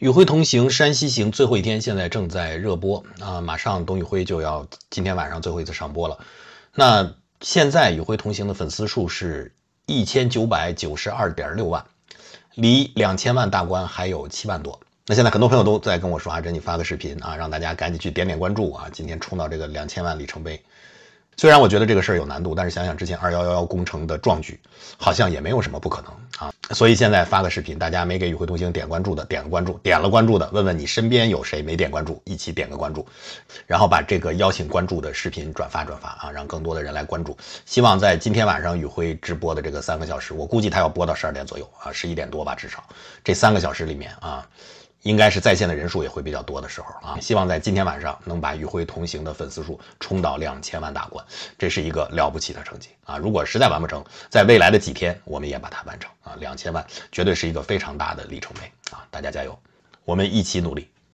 与辉同行山西行最后一天，现在正在热播啊！马上董宇辉就要今天晚上最后一次上播了。那现在与辉同行的粉丝数是一千九百九十二点六万，离两千万大关还有七万多。那现在很多朋友都在跟我说：“阿珍，你发个视频啊，让大家赶紧去点点关注啊，今天冲到这个两千万里程碑。”虽然我觉得这个事儿有难度，但是想想之前“二幺幺幺”工程的壮举，好像也没有什么不可能。啊，所以现在发个视频，大家没给与辉同行点关注的点个关注，点了关注的问问你身边有谁没点关注，一起点个关注，然后把这个邀请关注的视频转发转发啊，让更多的人来关注。希望在今天晚上与辉直播的这个三个小时，我估计他要播到十二点左右啊，十一点多吧至少。这三个小时里面啊。应该是在线的人数也会比较多的时候啊，希望在今天晚上能把与辉同行的粉丝数冲到两千万大关，这是一个了不起的成绩啊！如果实在完不成，在未来的几天我们也把它完成啊！两千万绝对是一个非常大的里程碑啊！大家加油，我们一起努力。